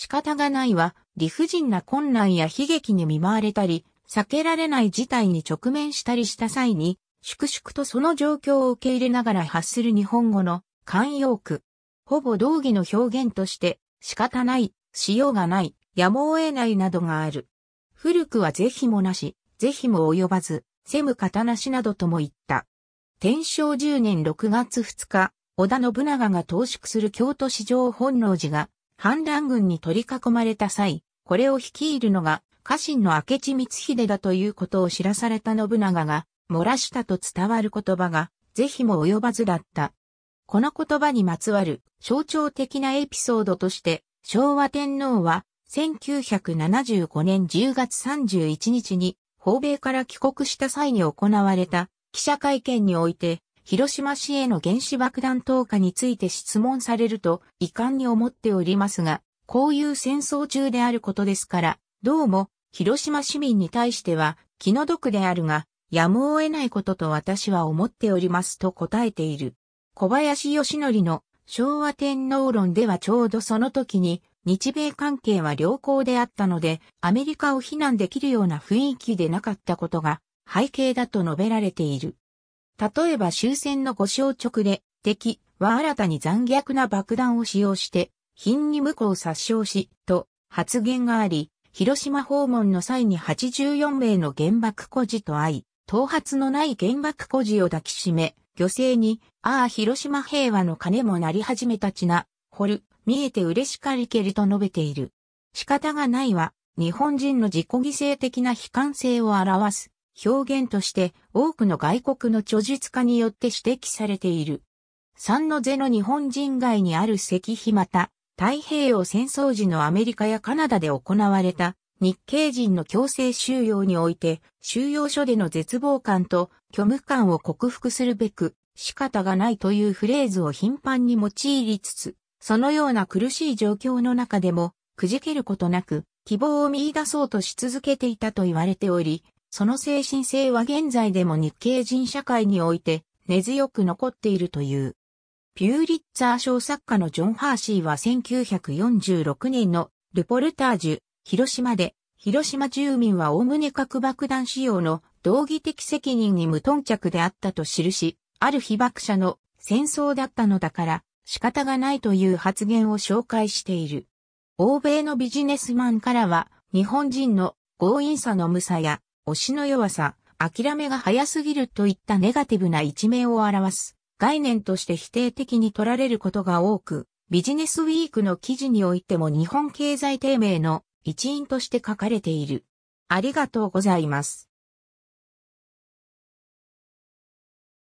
仕方がないは、理不尽な困難や悲劇に見舞われたり、避けられない事態に直面したりした際に、粛々とその状況を受け入れながら発する日本語の慣用句。ほぼ同義の表現として、仕方ない、しようがない、やむを得ないなどがある。古くは是非もなし、是非も及ばず、せむ方なしなどとも言った。天正10年6月2日、織田信長が投縮する京都市場本能寺が反乱軍に取り囲まれた際、これを率いるのが家臣の明智光秀だということを知らされた信長が、漏らしたと伝わる言葉が、是非も及ばずだった。この言葉にまつわる象徴的なエピソードとして、昭和天皇は1975年10月31日に、訪米から帰国した際に行われた記者会見において、広島市への原子爆弾投下について質問されると遺憾に思っておりますが、こういう戦争中であることですから、どうも広島市民に対しては気の毒であるが、やむを得ないことと私は思っておりますと答えている。小林義則の昭和天皇論ではちょうどその時に日米関係は良好であったのでアメリカを非難できるような雰囲気でなかったことが背景だと述べられている。例えば終戦の5勝直で、敵は新たに残虐な爆弾を使用して、貧にこう殺傷し、と発言があり、広島訪問の際に84名の原爆孤児と会い、頭髪のない原爆孤児を抱きしめ、漁政に、ああ広島平和の鐘も鳴り始めたちな、掘る、見えて嬉しかりけりと述べている。仕方がないは、日本人の自己犠牲的な悲観性を表す表現として多くの外国の著述家によって指摘されている。三のゼの日本人街にある石碑また、太平洋戦争時のアメリカやカナダで行われた日系人の強制収容において、収容所での絶望感と虚無感を克服するべく、仕方がないというフレーズを頻繁に用いりつつ、そのような苦しい状況の中でも、くじけることなく、希望を見出そうとし続けていたと言われており、その精神性は現在でも日系人社会において根強く残っているという。ピューリッツァー賞作家のジョン・ハーシーは1946年のルポルタージュ、広島で、広島住民はおおむね核爆弾使用の道義的責任に無頓着であったと記し、ある被爆者の戦争だったのだから仕方がないという発言を紹介している。欧米のビジネスマンからは日本人の強引さの無さや推しの弱さ、諦めが早すぎるといったネガティブな一面を表す。概念として否定的に取られることが多く、ビジネスウィークの記事においても日本経済低迷の一因として書かれている。ありがとうございます。